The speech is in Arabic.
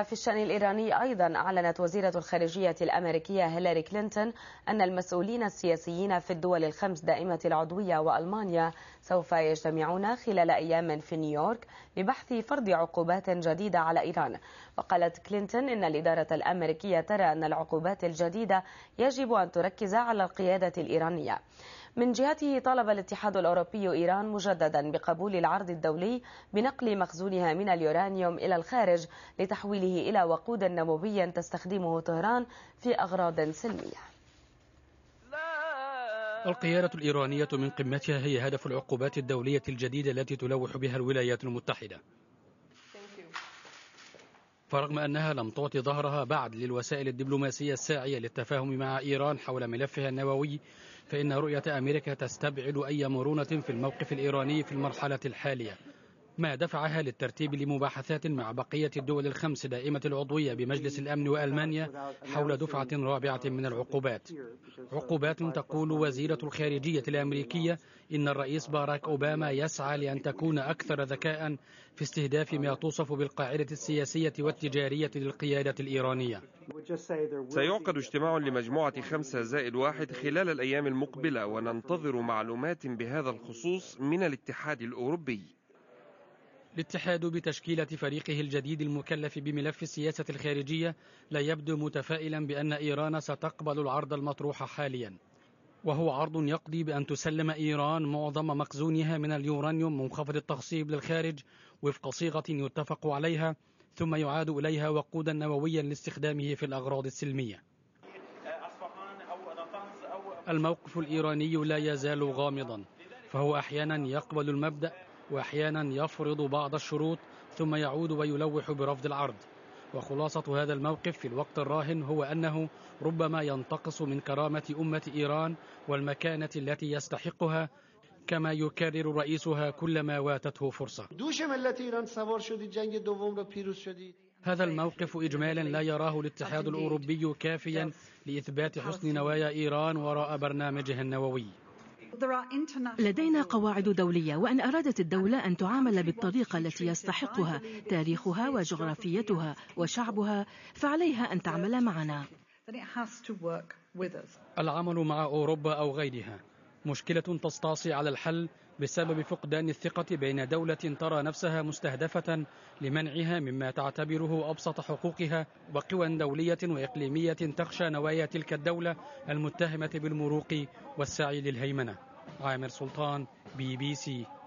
وفي الشأن الإيراني أيضا أعلنت وزيرة الخارجية الأمريكية هيلاري كلينتون أن المسؤولين السياسيين في الدول الخمس دائمة العضوية وألمانيا سوف يجتمعون خلال أيام في نيويورك لبحث فرض عقوبات جديدة على إيران وقالت كلينتون إن الإدارة الأمريكية ترى أن العقوبات الجديدة يجب أن تركز على القيادة الإيرانية من جهته طالب الاتحاد الأوروبي إيران مجددا بقبول العرض الدولي بنقل مخزونها من اليورانيوم إلى الخارج لتحويله إلى وقود نووي تستخدمه طهران في أغراض سلمية القيادة الإيرانية من قمتها هي هدف العقوبات الدولية الجديدة التي تلوح بها الولايات المتحدة فرغم أنها لم تعطي ظهرها بعد للوسائل الدبلوماسية الساعية للتفاهم مع إيران حول ملفها النووي فإن رؤية أمريكا تستبعد أي مرونة في الموقف الإيراني في المرحلة الحالية ما دفعها للترتيب لمباحثات مع بقية الدول الخمس دائمة العضوية بمجلس الأمن وألمانيا حول دفعة رابعة من العقوبات عقوبات تقول وزيرة الخارجية الأمريكية إن الرئيس باراك أوباما يسعى لأن تكون أكثر ذكاء في استهداف ما توصف بالقاعدة السياسية والتجارية للقيادة الإيرانية سيعقد اجتماع لمجموعة خمسة زائد واحد خلال الأيام المقبلة وننتظر معلومات بهذا الخصوص من الاتحاد الأوروبي الاتحاد بتشكيلة فريقه الجديد المكلف بملف السياسة الخارجية لا يبدو متفائلا بأن إيران ستقبل العرض المطروح حاليا وهو عرض يقضي بأن تسلم إيران معظم مخزونها من اليورانيوم منخفض التخصيب للخارج وفق صيغة يتفق عليها ثم يعاد إليها وقودا نوويا لاستخدامه في الأغراض السلمية الموقف الإيراني لا يزال غامضا فهو أحيانا يقبل المبدأ وأحيانا يفرض بعض الشروط ثم يعود ويلوح برفض العرض وخلاصة هذا الموقف في الوقت الراهن هو أنه ربما ينتقص من كرامة أمة إيران والمكانة التي يستحقها كما يكرر رئيسها كلما واتته فرصة هذا الموقف إجمالا لا يراه الاتحاد الأوروبي كافيا لإثبات حسن نوايا إيران وراء برنامجها النووي لدينا قواعد دولية وأن أرادت الدولة أن تعامل بالطريقة التي يستحقها تاريخها وجغرافيتها وشعبها فعليها أن تعمل معنا العمل مع أوروبا أو غيرها مشكلة تستعصي على الحل بسبب فقدان الثقة بين دولة ترى نفسها مستهدفة لمنعها مما تعتبره أبسط حقوقها وقوى دولية وإقليمية تخشى نوايا تلك الدولة المتهمة بالمروق والسعي للهيمنة عامر سلطان بي بي سي